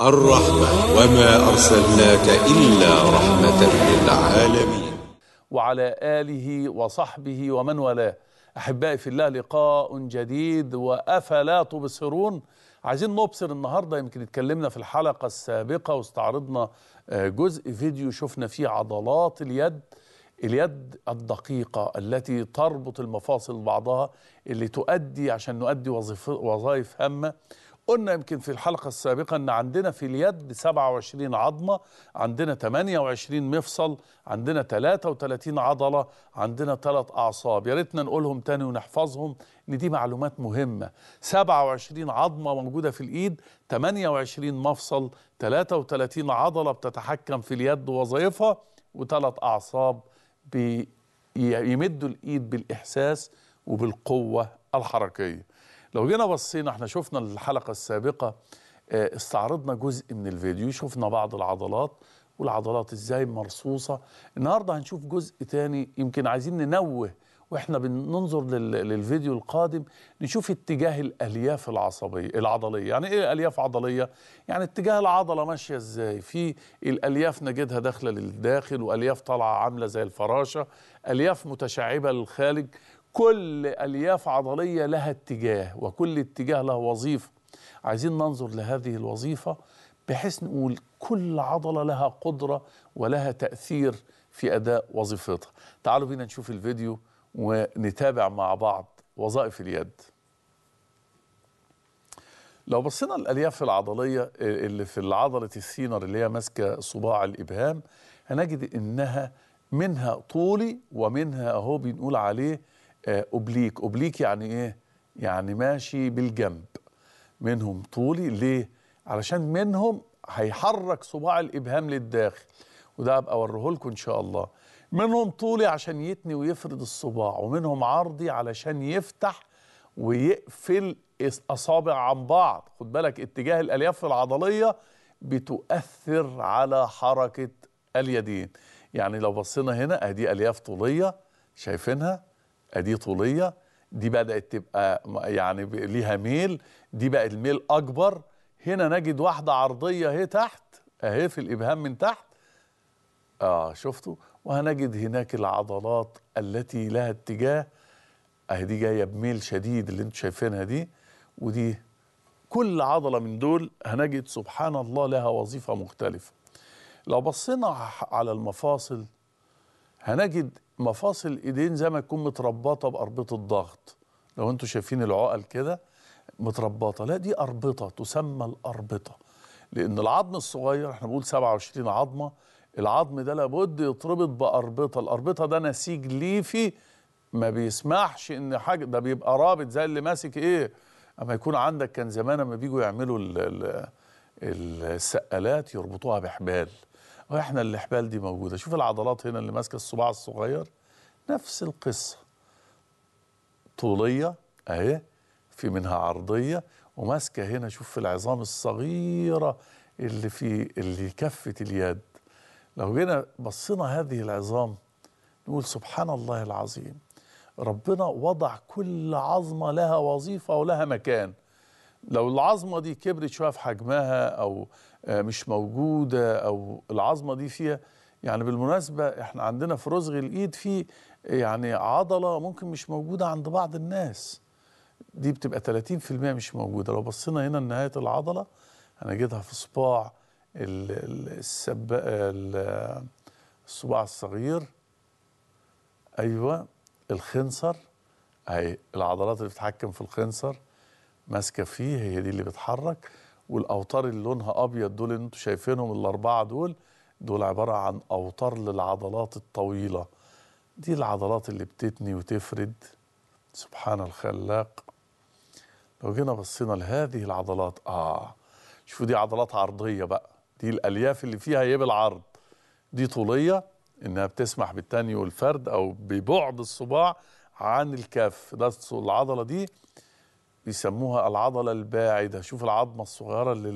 الرحمة وما أرسلناك إلا رحمة للعالمين وعلى آله وصحبه ومن والاه أحبائي في الله لقاء جديد وأفلا تبصرون عايزين نبصر النهاردة يمكن اتكلمنا في الحلقة السابقة واستعرضنا آه، جزء فيديو شفنا فيه عضلات اليد اليد الدقيقة التي تربط المفاصل بعضها اللي تؤدي عشان نؤدي وظائف هامة قلنا يمكن في الحلقة السابقة أن عندنا في اليد 27 عظمة عندنا 28 مفصل عندنا 33 عضلة عندنا 3 أعصاب يا ريتنا نقولهم تاني ونحفظهم إن دي معلومات مهمة 27 عظمة موجودة في الإيد 28 مفصل 33 عضلة بتتحكم في اليد ووظائفها وثلاث أعصاب بيمدوا الإيد بالإحساس وبالقوة الحركية لو جينا بصينا احنا شفنا الحلقه السابقه آه، استعرضنا جزء من الفيديو شفنا بعض العضلات والعضلات ازاي مرصوصه النهارده هنشوف جزء تاني يمكن عايزين ننوه واحنا بننظر للفيديو القادم نشوف اتجاه الالياف العصبيه العضليه يعني ايه الياف عضليه يعني اتجاه العضله ماشيه ازاي في الالياف نجدها داخله للداخل والياف طالعه عامله زي الفراشه الياف متشعبه للخارج كل الياف عضليه لها اتجاه وكل اتجاه له وظيفه عايزين ننظر لهذه الوظيفه بحيث نقول كل عضله لها قدره ولها تاثير في اداء وظيفتها تعالوا بينا نشوف الفيديو ونتابع مع بعض وظائف اليد لو بصينا الالياف العضليه آه، اللي في العضله السينر اللي هي ماسكه صباع الابهام هنجد انها منها طولي ومنها اهو بنقول عليه اوبليك آه، اوبليك يعني ايه يعني ماشي بالجنب منهم طولي ليه علشان منهم هيحرك صباع الابهام للداخل وده هبقى اوريه لكم ان شاء الله منهم طولي عشان يتني ويفرد الصباع ومنهم عرضي علشان يفتح ويقفل اصابع عن بعض خد بالك اتجاه الالياف العضليه بتؤثر على حركه اليدين يعني لو بصينا هنا ادي الياف طوليه شايفينها دي طوليه دي بدات تبقى يعني ليها ميل دي بقى الميل اكبر هنا نجد واحده عرضيه اهي تحت اهي في الابهام من تحت اه شفتوا وهنجد هناك العضلات التي لها اتجاه اهي دي جايه بميل شديد اللي انتم شايفينها دي ودي كل عضله من دول هنجد سبحان الله لها وظيفه مختلفه لو بصينا على المفاصل هنجد مفاصل ايدين زي ما تكون متربطه باربطه ضغط لو انتم شايفين العقل كده متربطه لا دي اربطه تسمى الاربطه لان العظم الصغير احنا بنقول 27 عظمه العظم ده لابد يتربط باربطه الاربطه ده نسيج ليفي ما بيسمحش ان حاجه ده بيبقى رابط زي اللي ماسك ايه اما يكون عندك كان زمان اما بيجوا يعملوا السقالات يربطوها بحبال واحنا الاحبال دي موجوده شوف العضلات هنا اللي ماسكه الصباع الصغير نفس القصه طوليه اهي في منها عرضيه وماسكه هنا شوف في العظام الصغيره اللي في اللي كفه اليد لو جينا بصينا هذه العظام نقول سبحان الله العظيم ربنا وضع كل عظمه لها وظيفه ولها مكان لو العظمه دي كبرت شويه في حجمها او آه، مش موجوده او العظمه دي فيها يعني بالمناسبه احنا عندنا في رزغ الايد في يعني عضله ممكن مش موجوده عند بعض الناس دي بتبقى 30% مش موجوده لو بصينا هنا لنهايه العضله هنجدها في صباع السب... الصباع الصغير ايوه الخنصر أي العضلات اللي بتتحكم في الخنصر ماسكه فيه هي دي اللي بتحرك والاوتار اللي لونها ابيض دول اللي انتم شايفينهم الاربعه دول دول عباره عن اوتار للعضلات الطويله دي العضلات اللي بتتني وتفرد سبحان الخلاق لو جينا بصينا لهذه العضلات اه شوفوا دي عضلات عرضيه بقى دي الالياف اللي فيها ايه العرض دي طوليه انها بتسمح بالتاني والفرد او ببعد الصباع عن الكف ده العضله دي بيسموها العضله الباعده شوف العظمه الصغيره اللي,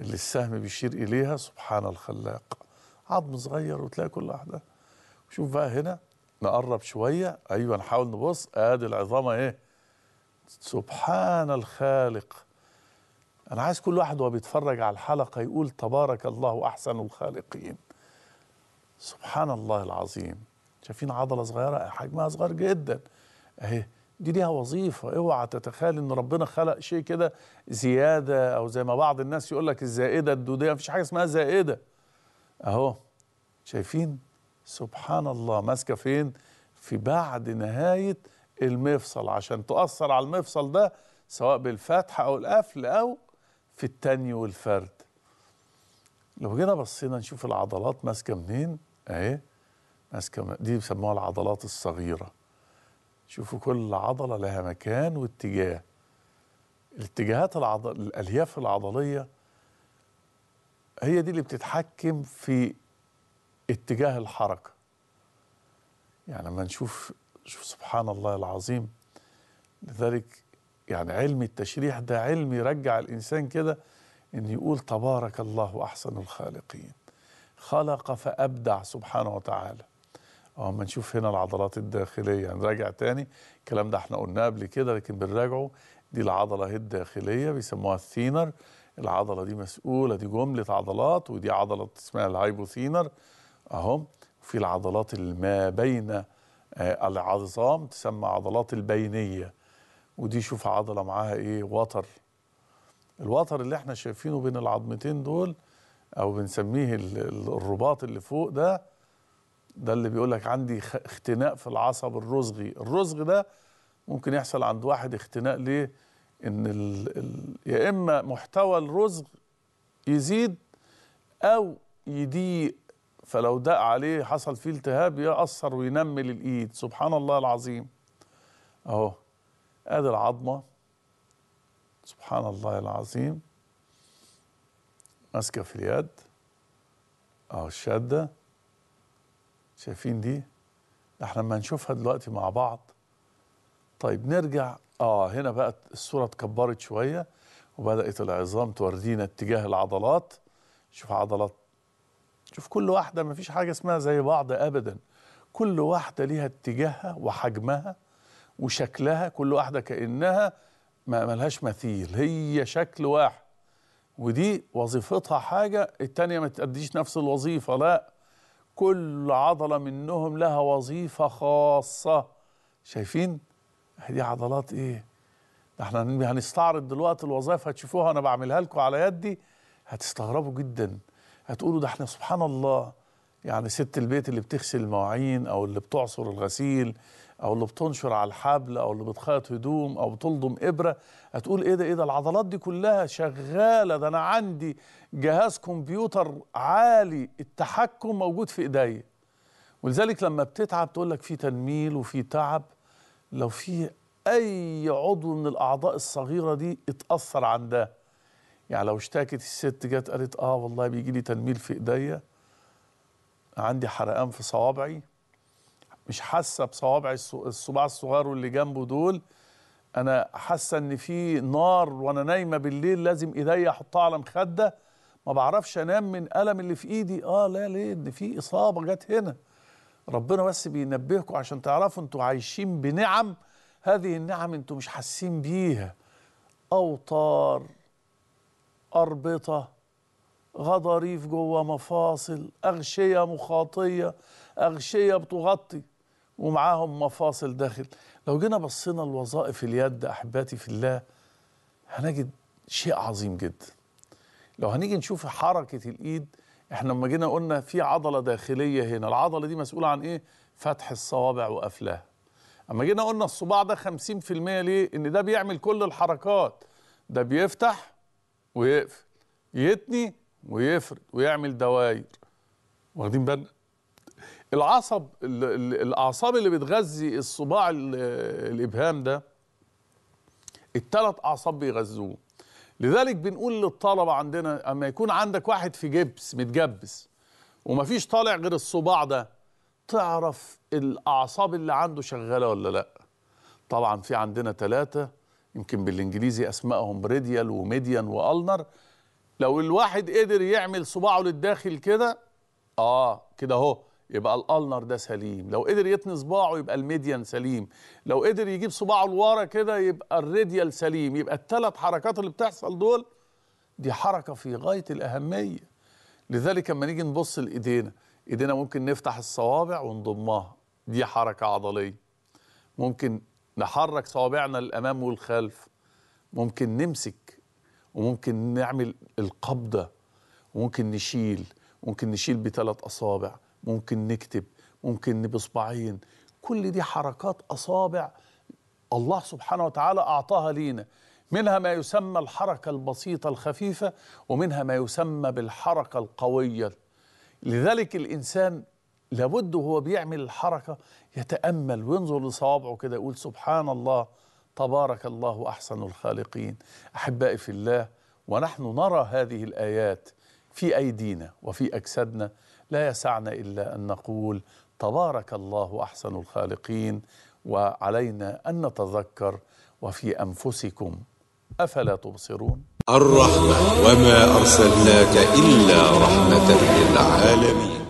اللي السهم بيشير اليها سبحان الخلاق عظم صغير وتلاقي كل واحده شوف بقى هنا نقرب شويه ايوه نحاول نبص ادي العظامه ايه سبحان الخالق انا عايز كل واحد وهو بيتفرج على الحلقه يقول تبارك الله احسن الخالقين سبحان الله العظيم شايفين عضله صغيره حجمها صغير جدا اهي دي ليها وظيفه اوعى تتخيل ان ربنا خلق شيء كده زياده او زي ما بعض الناس يقول لك الزائده الدوديه مفيش حاجه اسمها زائده اهو شايفين سبحان الله ماسكه فين في بعد نهايه المفصل عشان تؤثر على المفصل ده سواء بالفتح او القفل او في التاني والفرد لو جينا بصينا نشوف العضلات ماسكه منين اهي ماسكه دي بيسموها العضلات الصغيره شوفوا كل عضلة لها مكان واتجاه الاتجاهات العضل... الألياف العضلية هي دي اللي بتتحكم في اتجاه الحركة يعني لما نشوف شوف سبحان الله العظيم لذلك يعني علم التشريح ده علم يرجع الإنسان كده إن يقول تبارك الله أحسن الخالقين خلق فأبدع سبحانه وتعالى اه اما نشوف هنا العضلات الداخليه نراجع تاني الكلام ده احنا قلناه قبل كده لكن بنراجعه دي العضله اهي الداخليه بيسموها الثينر العضله دي مسؤوله دي جمله عضلات ودي عضله اسمها الهايبوثينر اهو في العضلات اللي ما بين آه، العظام تسمى عضلات البينيه ودي شوف عضله معاها ايه وتر الوتر اللي احنا شايفينه بين العظمتين دول او بنسميه الرباط اللي فوق ده ده اللي بيقول لك عندي اختناق في العصب الرزغي الرزغ ده ممكن يحصل عند واحد اختناق ليه ان الـ الـ يا اما محتوى الرزغ يزيد او يضيق فلو دق عليه حصل فيه التهاب يأثر وينمل الايد سبحان الله العظيم اهو ادي العظمه سبحان الله العظيم ماسكه في اليد اهو الشده شايفين دي احنا لما نشوفها دلوقتي مع بعض طيب نرجع اه هنا بقى الصوره اتكبرت شويه وبدات العظام توردينا اتجاه العضلات شوف عضلات شوف كل واحده ما فيش حاجه اسمها زي بعض ابدا كل واحده ليها اتجاهها وحجمها وشكلها كل واحده كانها ما ملهاش مثيل هي شكل واحد ودي وظيفتها حاجه التانيه ما تأديش نفس الوظيفه لا كل عضلة منهم لها وظيفة خاصة شايفين دي عضلات ايه ده احنا هنستعرض دلوقتي الوظائف هتشوفوها انا بعملها لكم على يدي هتستغربوا جدا هتقولوا ده احنا سبحان الله يعني ست البيت اللي بتغسل المواعين او اللي بتعصر الغسيل او اللي بتنشر على الحبل او اللي بتخيط هدوم او بتلضم ابره هتقول ايه ده ايه ده العضلات دي كلها شغاله ده انا عندي جهاز كمبيوتر عالي التحكم موجود في ايديا ولذلك لما بتتعب تقول لك في تنميل وفي تعب لو في اي عضو من الاعضاء الصغيره دي اتاثر عندها يعني لو اشتكت الست جت قالت اه والله بيجي لي تنميل في ايديا عندي حرقان في صوابعي مش حاسه بصوابع الصباع الصغار واللي جنبه دول انا حاسه ان في نار وانا نايمه بالليل لازم ايديا احطها على مخده ما بعرفش انام من الم اللي في ايدي اه لا ليه ان في اصابه جت هنا ربنا بس بينبهكم عشان تعرفوا انتوا عايشين بنعم هذه النعم انتوا مش حاسين بيها اوطار اربطه غضاريف جوه مفاصل اغشيه مخاطيه اغشيه بتغطي ومعاهم مفاصل داخل لو جينا بصينا لوظائف اليد احباتي في الله هنجد شيء عظيم جدا لو هنيجي نشوف حركه الايد احنا لما جينا قلنا في عضله داخليه هنا العضله دي مسؤوله عن ايه فتح الصوابع وقفلها اما جينا قلنا الصباع ده 50% ليه ان ده بيعمل كل الحركات ده بيفتح ويقفل يتني ويفرد ويعمل دواير واخدين بالنا العصب الاعصاب اللي بتغذي الصباع الابهام ده الثلاث اعصاب بيغذوه لذلك بنقول للطلبه عندنا اما يكون عندك واحد في جبس متجبس ومفيش طالع غير الصباع ده تعرف الاعصاب اللي عنده شغاله ولا لا طبعا في عندنا ثلاثه يمكن بالانجليزي اسمائهم بريديال وميديان والنر لو الواحد قدر يعمل صباعه للداخل كده اه كده اهو يبقى الالنر ده سليم لو قدر يتني صباعه يبقى الميديان سليم لو قدر يجيب صباعه لورا كده يبقى الريديال سليم يبقى الثلاث حركات اللي بتحصل دول دي حركه في غايه الاهميه لذلك لما نيجي نبص لايدينا ايدينا ممكن نفتح الصوابع ونضمها دي حركه عضليه ممكن نحرك صوابعنا للامام والخلف ممكن نمسك وممكن نعمل القبضه وممكن نشيل ممكن نشيل بثلاث اصابع ممكن نكتب ممكن بصباعين كل دي حركات أصابع الله سبحانه وتعالى أعطاها لينا منها ما يسمى الحركة البسيطة الخفيفة ومنها ما يسمى بالحركة القوية لذلك الإنسان لابد وهو بيعمل الحركة يتأمل وينظر لصوابعه كده يقول سبحان الله تبارك الله أحسن الخالقين أحبائي في الله ونحن نرى هذه الآيات في أيدينا وفي أجسادنا لا يسعنا إلا أن نقول تبارك الله أحسن الخالقين وعلينا أن نتذكر وفي أنفسكم أفلا تبصرون الرحمة وما أرسلناك إلا رحمة للعالمين